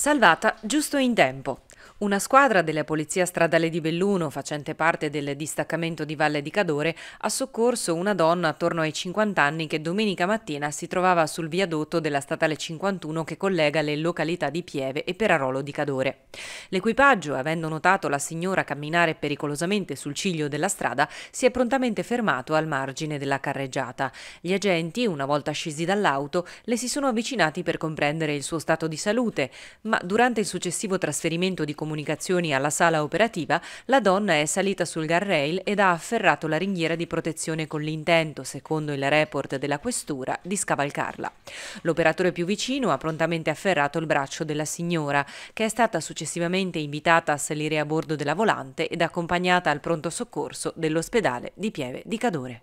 salvata giusto in tempo. Una squadra della Polizia Stradale di Belluno, facente parte del distaccamento di Valle di Cadore, ha soccorso una donna attorno ai 50 anni che domenica mattina si trovava sul viadotto della Statale 51 che collega le località di Pieve e Perarolo di Cadore. L'equipaggio, avendo notato la signora camminare pericolosamente sul ciglio della strada, si è prontamente fermato al margine della carreggiata. Gli agenti, una volta scesi dall'auto, le si sono avvicinati per comprendere il suo stato di salute, ma durante il successivo trasferimento di comunicazione comunicazioni alla sala operativa, la donna è salita sul guardrail ed ha afferrato la ringhiera di protezione con l'intento, secondo il report della questura, di scavalcarla. L'operatore più vicino ha prontamente afferrato il braccio della signora, che è stata successivamente invitata a salire a bordo della volante ed accompagnata al pronto soccorso dell'ospedale di Pieve di Cadore.